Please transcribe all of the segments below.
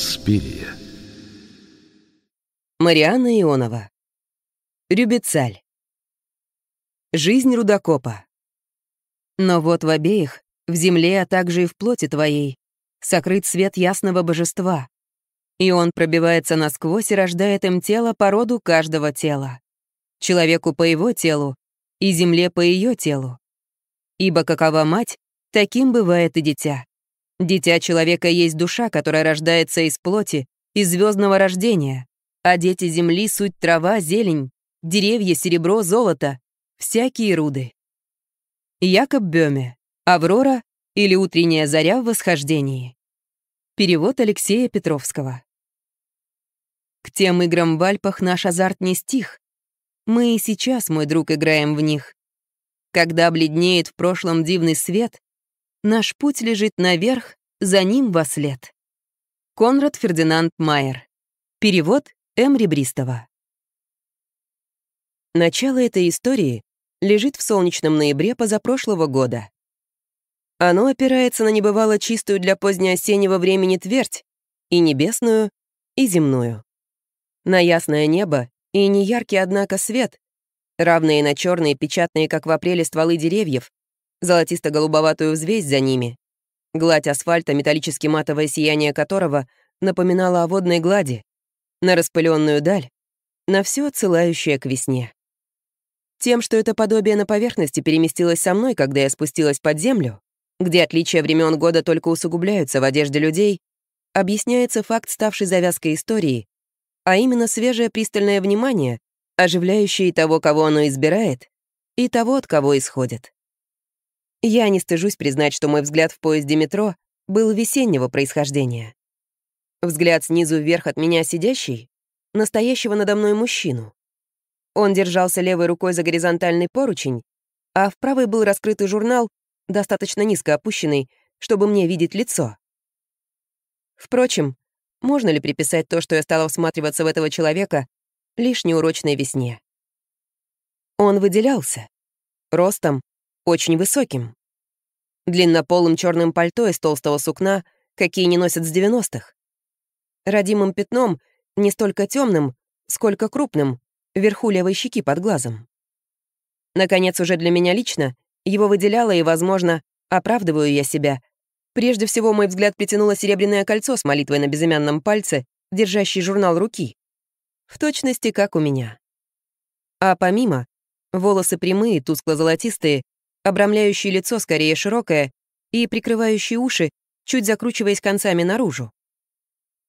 Инспирия. Мариана Ионова. Рюбецаль. Жизнь рудокопа. Но вот в обеих, в земле, а также и в плоти твоей, сокрыт свет ясного божества. И он пробивается насквозь и рождает им тело по роду каждого тела. Человеку по его телу и земле по ее телу. Ибо какова мать, таким бывает и дитя. Дитя человека есть душа, которая рождается из плоти, из звездного рождения. А дети земли — суть трава, зелень, деревья, серебро, золото, всякие руды. Якоб Бёме. Аврора или утренняя заря в восхождении. Перевод Алексея Петровского. К тем играм в Альпах наш азарт не стих. Мы и сейчас, мой друг, играем в них. Когда бледнеет в прошлом дивный свет, Наш путь лежит наверх, за ним во след. Конрад Фердинанд Майер. Перевод М. Ребристова. Начало этой истории лежит в солнечном ноябре позапрошлого года. Оно опирается на небывало чистую для позднеосеннего времени твердь, и небесную, и земную. На ясное небо и неяркий, однако, свет, равные на черные, печатные, как в апреле, стволы деревьев, золотисто-голубоватую взвесь за ними. Гладь асфальта, металлически матовое сияние которого напоминало о водной глади, на распыленную даль, на все отсылающее к весне. Тем, что это подобие на поверхности переместилось со мной, когда я спустилась под землю, где отличия времен года только усугубляются в одежде людей, объясняется факт, ставший завязкой истории, а именно свежее пристальное внимание, оживляющее того, кого оно избирает, и того, от кого исходит. Я не стыжусь признать, что мой взгляд в поезде метро был весеннего происхождения. Взгляд снизу вверх от меня сидящий, настоящего надо мной мужчину. Он держался левой рукой за горизонтальный поручень, а в правой был раскрытый журнал, достаточно низко опущенный, чтобы мне видеть лицо. Впрочем, можно ли приписать то, что я стала всматриваться в этого человека, лишь неурочной весне? Он выделялся. Ростом, очень высоким. Длиннополым черным пальто из толстого сукна, какие не носят с 90-х. Родимым пятном, не столько темным, сколько крупным, вверху левой щеки под глазом. Наконец, уже для меня лично, его выделяло и, возможно, оправдываю я себя. Прежде всего, мой взгляд притянуло серебряное кольцо с молитвой на безымянном пальце, держащий журнал руки. В точности, как у меня. А помимо, волосы прямые, тускло-золотистые, обрамляющий лицо скорее широкое и прикрывающий уши, чуть закручиваясь концами наружу.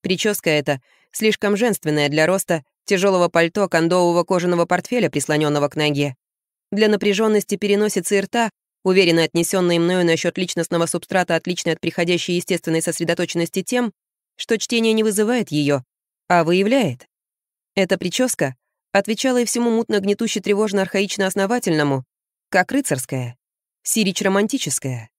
Прическа эта слишком женственная для роста тяжелого пальто кондового кожаного портфеля, прислоненного к ноге. Для напряженности переносицы и рта, уверенно отнесенной мною насчет личностного субстрата, отлично от приходящей естественной сосредоточенности тем, что чтение не вызывает ее, а выявляет. Эта прическа отвечала и всему мутно-гнетуще-тревожно-архаично-основательному, как рыцарская. Сирич романтическая.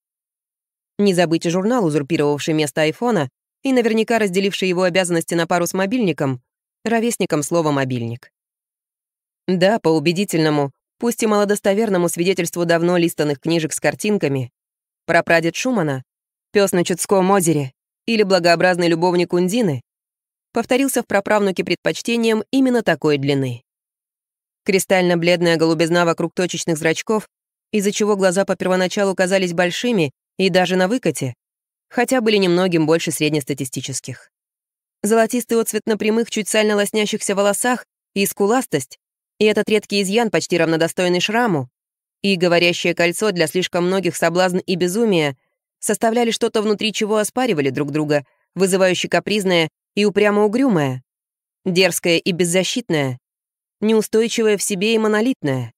Не забыть журнал, узурпировавший место айфона и наверняка разделивший его обязанности на пару с мобильником, ровесником слова «мобильник». Да, по убедительному, пусть и малодостоверному свидетельству давно листанных книжек с картинками, про прапрадед Шумана, пес на Чудском озере или благообразный любовник Ундины, повторился в проправнуке предпочтением именно такой длины. Кристально-бледная голубизна вокруг точечных зрачков из-за чего глаза по первоначалу казались большими и даже на выкате, хотя были немногим больше среднестатистических. Золотистый отцвет на прямых, чуть сально лоснящихся волосах и скуластость, и этот редкий изъян, почти равнодостойный шраму, и говорящее кольцо для слишком многих соблазн и безумия составляли что-то, внутри чего оспаривали друг друга, вызывающе капризное и упрямо угрюмое, дерзкое и беззащитное, неустойчивое в себе и монолитное.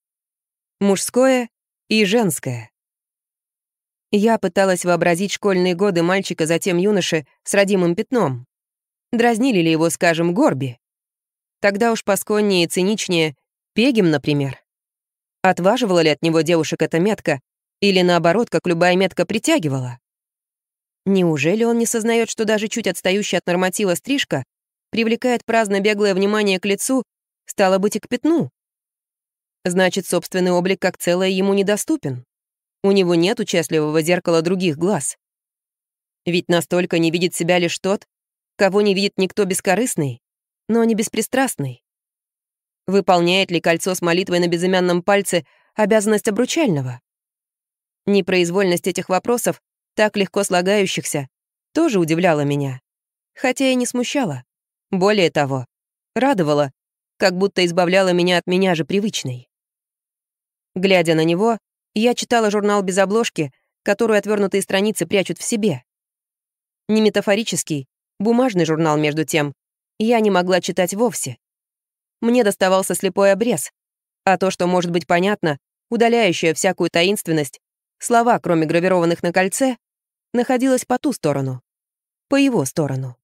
Мужское и женское. Я пыталась вообразить школьные годы мальчика, затем юноши, с родимым пятном. Дразнили ли его, скажем, горби? Тогда уж посконнее и циничнее Пегим, например. Отваживала ли от него девушек эта метка, или наоборот, как любая метка притягивала? Неужели он не сознает, что даже чуть отстающая от норматива стрижка привлекает праздно беглое внимание к лицу, стало быть, и к пятну? Значит, собственный облик как целое ему недоступен. У него нет участливого зеркала других глаз. Ведь настолько не видит себя лишь тот, кого не видит никто бескорыстный, но не беспристрастный. Выполняет ли кольцо с молитвой на безымянном пальце обязанность обручального? Непроизвольность этих вопросов, так легко слагающихся, тоже удивляла меня. Хотя и не смущала. Более того, радовала, как будто избавляла меня от меня же привычной. Глядя на него, я читала журнал без обложки, которую отвернутые страницы прячут в себе. Не метафорический, бумажный журнал, между тем, я не могла читать вовсе. Мне доставался слепой обрез, а то, что может быть понятно, удаляющее всякую таинственность, слова, кроме гравированных на кольце, находилось по ту сторону, по его сторону.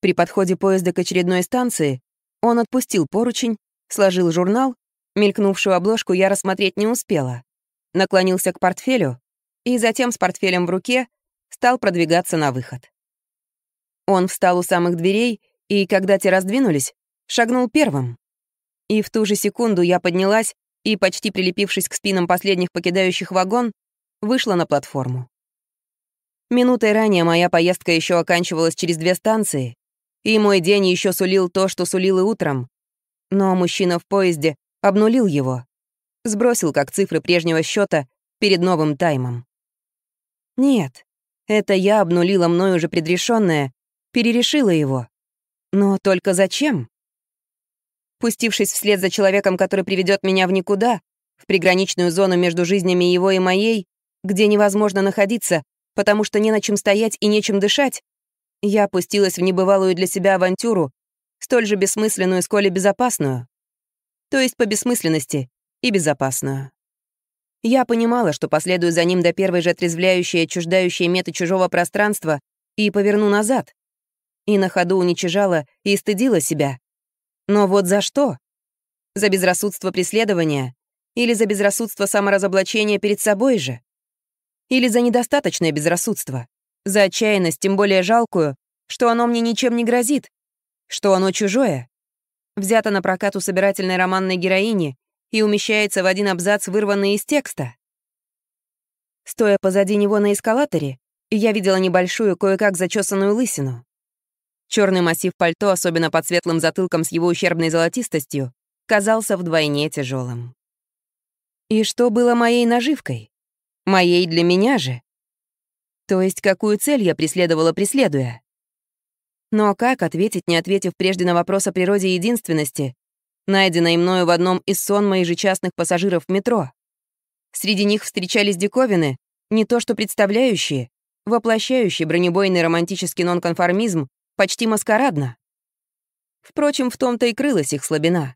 При подходе поезда к очередной станции он отпустил поручень, сложил журнал Мелькнувшую обложку я рассмотреть не успела. Наклонился к портфелю и затем с портфелем в руке стал продвигаться на выход. Он встал у самых дверей и, когда те раздвинулись, шагнул первым. И в ту же секунду я поднялась и, почти прилепившись к спинам последних покидающих вагон, вышла на платформу. Минутой ранее моя поездка еще оканчивалась через две станции, и мой день еще сулил то, что сулил и утром. Но мужчина в поезде обнулил его, сбросил как цифры прежнего счета перед новым таймом. Нет, это я обнулила мною уже предрешенное, перерешила его. Но только зачем? Пустившись вслед за человеком, который приведет меня в никуда, в приграничную зону между жизнями его и моей, где невозможно находиться, потому что не на чем стоять и нечем дышать, я опустилась в небывалую для себя авантюру, столь же бессмысленную, сколь и безопасную то есть по бессмысленности и безопасную. Я понимала, что последую за ним до первой же отрезвляющей отчуждающей меты чужого пространства и поверну назад. И на ходу уничижала и стыдила себя. Но вот за что? За безрассудство преследования? Или за безрассудство саморазоблачения перед собой же? Или за недостаточное безрассудство? За отчаянность, тем более жалкую, что оно мне ничем не грозит, что оно чужое, взято на прокат у собирательной романной героини и умещается в один абзац, вырванный из текста. Стоя позади него на эскалаторе, я видела небольшую, кое-как зачесанную лысину. Черный массив пальто, особенно под светлым затылком с его ущербной золотистостью, казался вдвойне тяжелым. И что было моей наживкой? Моей для меня же. То есть какую цель я преследовала, преследуя? Но как ответить, не ответив прежде на вопрос о природе единственности, найденной мною в одном из сон моих же частных пассажиров в метро? Среди них встречались диковины, не то что представляющие, воплощающие бронебойный романтический нонконформизм почти маскарадно. Впрочем, в том-то и крылась их слабина.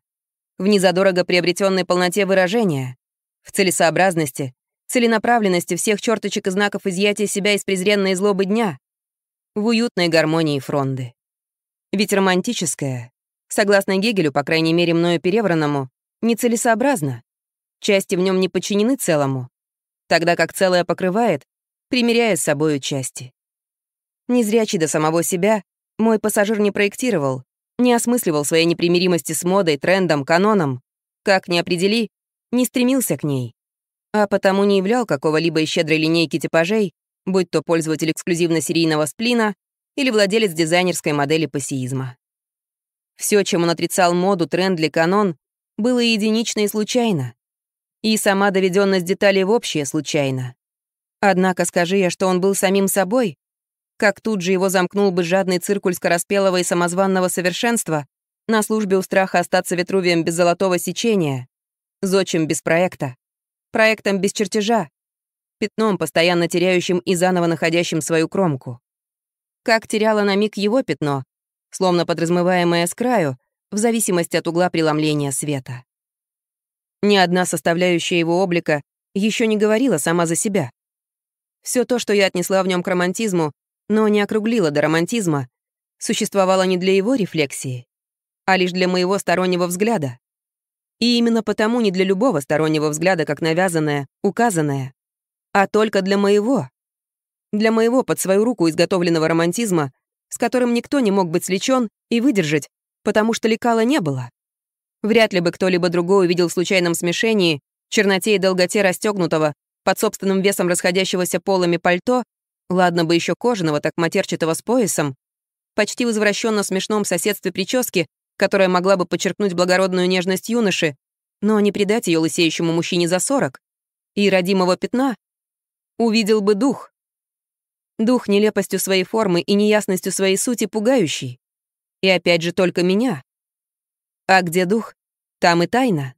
В незадорого приобретенной полноте выражения, в целесообразности, целенаправленности всех черточек и знаков изъятия себя из презренной злобы дня, в уютной гармонии фронды. Ведь романтическое, согласно Гегелю, по крайней мере, мною перевранному, нецелесообразно. Части в нем не подчинены целому, тогда как целое покрывает, примеряя с собою части. Незрячий до самого себя мой пассажир не проектировал, не осмысливал своей непримиримости с модой, трендом, каноном, как ни определи, не стремился к ней, а потому не являл какого-либо из щедрой линейки типажей, будь то пользователь эксклюзивно-серийного сплина или владелец дизайнерской модели пассиизма. Все, чем он отрицал моду, тренд или канон, было единично и случайно. И сама доведенность деталей в общее случайно. Однако скажи я, что он был самим собой, как тут же его замкнул бы жадный циркуль скороспелого и самозванного совершенства на службе у страха остаться ветрувием без золотого сечения, зодчим без проекта, проектом без чертежа, пятном, постоянно теряющим и заново находящим свою кромку. Как теряло на миг его пятно, словно подразмываемое с краю, в зависимости от угла преломления света. Ни одна составляющая его облика еще не говорила сама за себя. Все то, что я отнесла в нем к романтизму, но не округлила до романтизма, существовало не для его рефлексии, а лишь для моего стороннего взгляда. И именно потому не для любого стороннего взгляда, как навязанное, указанное, а только для моего. Для моего под свою руку изготовленного романтизма, с которым никто не мог быть слечен и выдержать, потому что лекала не было. Вряд ли бы кто-либо другой увидел в случайном смешении черноте и долготе расстегнутого, под собственным весом расходящегося полами пальто, ладно бы еще кожаного, так матерчатого с поясом, почти возвращенно смешном соседстве прически, которая могла бы подчеркнуть благородную нежность юноши, но не придать ее лысеющему мужчине за сорок, и родимого пятна, увидел бы дух. Дух нелепостью своей формы и неясностью своей сути пугающий. И опять же только меня. А где дух, там и тайна.